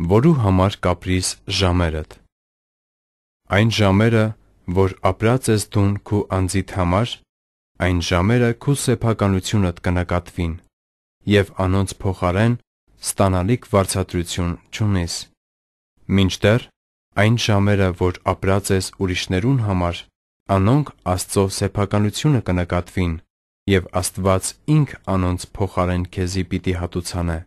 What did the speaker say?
որու համար կապրիս ժամերդ։ Այն ժամերը, որ ապրած ես դուն քու անձիդ համար, այն ժամերը քու սեփականությունդ կնակատվին եւ անոնց փոխարեն ստանալիք վարձատրություն չունես։ Մինչդեռ այն ժամերը, որ ապրած ես ուրիշներուն համար, անոնք Աստծո սեփականությունը կնկատվին, եւ Աստված ինք անոնց փոխարեն քեզի պիտի հատուցանե։